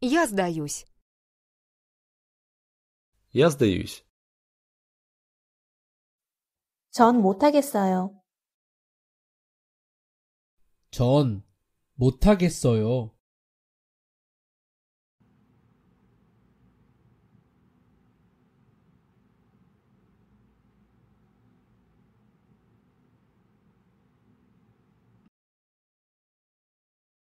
Я сдаюсь. Я сдаюсь. 전 못하겠어요. 전 못하겠어요.